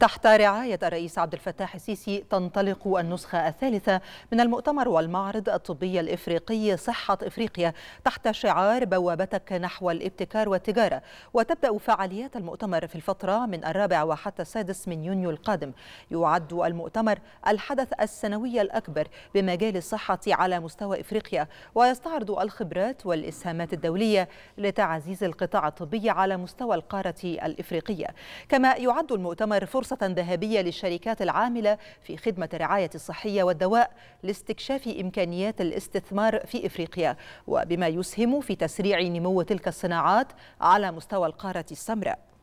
تحت رعاية الرئيس عبد الفتاح السيسي تنطلق النسخة الثالثة من المؤتمر والمعرض الطبي الإفريقي صحة إفريقيا تحت شعار بوابتك نحو الابتكار والتجارة وتبدأ فعاليات المؤتمر في الفترة من الرابع وحتى السادس من يونيو القادم يعد المؤتمر الحدث السنوي الأكبر بمجال الصحة على مستوى إفريقيا ويستعرض الخبرات والإسهامات الدولية لتعزيز القطاع الطبي على مستوى القارة الإفريقية كما يعد المؤتمر فرصة فرصة ذهبية للشركات العاملة في خدمة الرعاية الصحية والدواء لاستكشاف إمكانيات الاستثمار في إفريقيا وبما يسهم في تسريع نمو تلك الصناعات على مستوى القارة السمراء